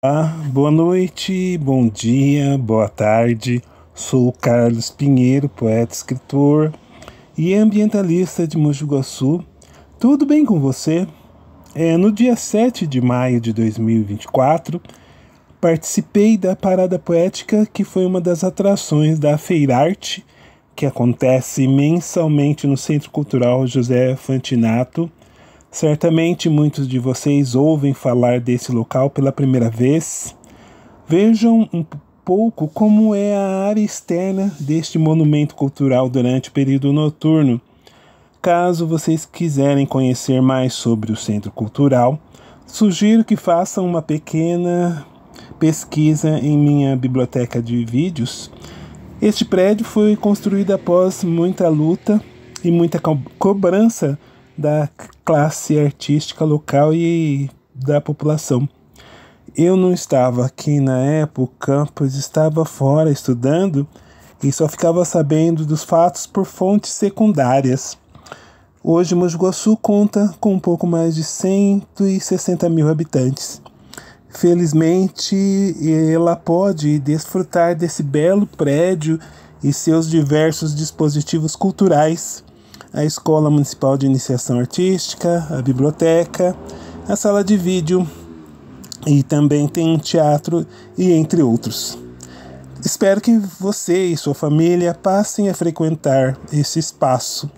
Olá, ah, boa noite, bom dia, boa tarde. Sou Carlos Pinheiro, poeta, escritor e ambientalista de Mogi Guaçu. Tudo bem com você? É, no dia 7 de maio de 2024, participei da Parada Poética, que foi uma das atrações da Feirarte, que acontece mensalmente no Centro Cultural José Fantinato, Certamente muitos de vocês ouvem falar desse local pela primeira vez. Vejam um pouco como é a área externa deste monumento cultural durante o período noturno. Caso vocês quiserem conhecer mais sobre o Centro Cultural, sugiro que façam uma pequena pesquisa em minha biblioteca de vídeos. Este prédio foi construído após muita luta e muita cobrança da classe artística local e da população. Eu não estava aqui na época, pois estava fora estudando e só ficava sabendo dos fatos por fontes secundárias. Hoje, Mogi conta com um pouco mais de 160 mil habitantes. Felizmente, ela pode desfrutar desse belo prédio e seus diversos dispositivos culturais a Escola Municipal de Iniciação Artística, a biblioteca, a sala de vídeo e também tem um teatro e entre outros. Espero que você e sua família passem a frequentar esse espaço.